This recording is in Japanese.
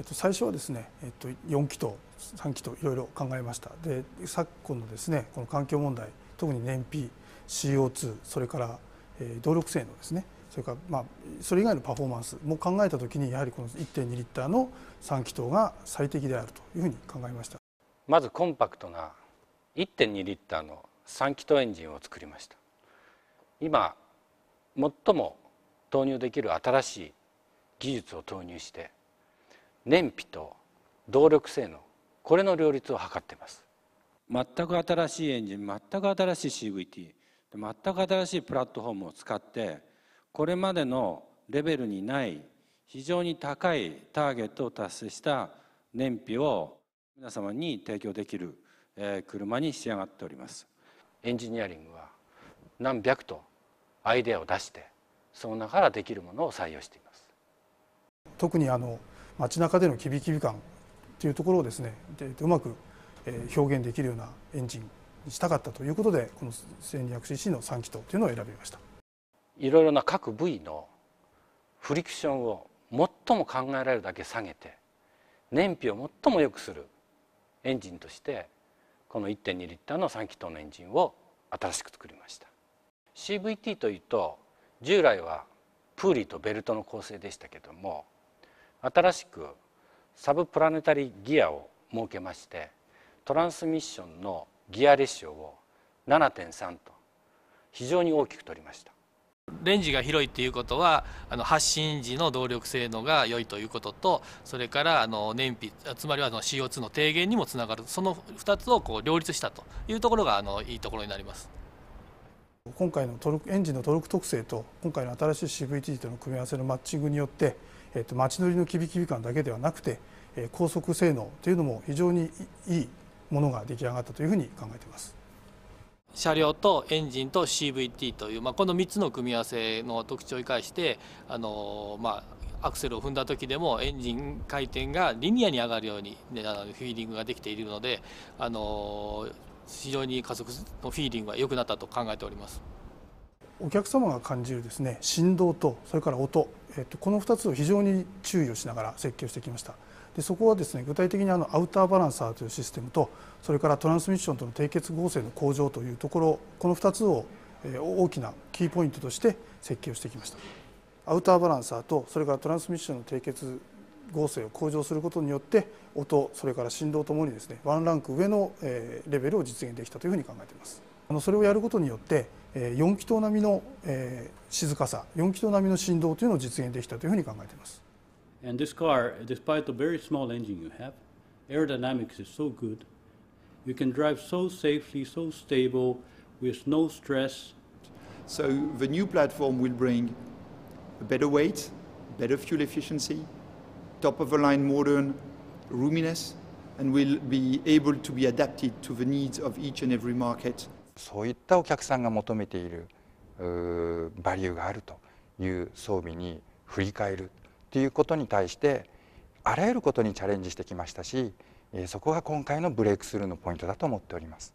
えっと、最初はですね、えっと、4期と3期といろいろ考えましたで昨今のですねこの環境問題特に燃費 CO2 それから、え動力性能ですねそれから、まあ、それ以外のパフォーマンスも考えた時にやはりこの1.2リッターの3気筒が最適であるというふうに考えましたまずコンパクトな1.2リッターの3気筒エンジンを作りました今最も投入できる新しい技術を投入して燃費と動力性能これの両立を図っています全く新しいエンジン全く新しい CVT 全く新しいプラットフォームを使ってこれまでのレベルにない非常に高いターゲットを達成した燃費を皆様に提供できる車に仕上がっておりますエンジニアリングは何百とアイデアを出してその中からできるものを採用しています特にあの街中でのキビキビ感というところをですねうまく表現できるようなエンジンにしたかったということでこの 1200cc の3気筒というのを選びましたいろいろな各部位のフリクションを最も考えられるだけ下げて燃費を最も良くするエンジンとしてこの1.2リッターの3気筒のエンジンを新しく作りました CVT というと従来はプーリーとベルトの構成でしたけども新しくサブプラネタリーギアを設けましてトランスミッションのギアレシオを7.3と非常に大きく取りましたレンジが広いっていうことはあの発信時の動力性能が良いということとそれからあの燃費つまりはあの CO2 の低減にもつながるその2つをこう両立したというところがあのいいところになります。今回のトルクエンジンのトルク特性と今回の新しい CVT との組み合わせのマッチングによってえっと街乗りのキビキビ感だけではなくて、え高速性能というのも非常にいいものが出来上がったというふうに考えています。車両とエンジンと CVT という、まあ、この3つの組み合わせの特徴を生かしてあの、まあ、アクセルを踏んだ時でもエンジン回転がリニアに上がるように、ね、あのフィーリングができているのであの非常に加速のフィーリングが良くなったと考えております。お客様が感じるですね振動とそれから音、えっと、この2つを非常に注意をしながら設計をしてきましたでそこはですね具体的にあのアウターバランサーというシステムとそれからトランスミッションとの締結合成の向上というところこの2つを大きなキーポイントとして設計をしてきましたアウターバランサーとそれからトランスミッションの締結合成を向上することによって音それから振動ともにですねワンランク上のレベルを実現できたというふうに考えていますそれをやることによって4気筒並みの静かさ4気筒並みの振動というのを実現できたというふうに考えています。And this car, despite the very small engine you have, aerodynamics is so good. You can drive so safely, so stable, with no stress. So the new platform will bring a better weight, better fuel efficiency, top of the line modern roominess, and will be able to be adapted to the needs of each and every market. そういったお客さんが求めているバリューがあるという装備に振り返るということに対してあらゆることにチャレンジしてきましたしそこが今回のブレイクスルーのポイントだと思っております。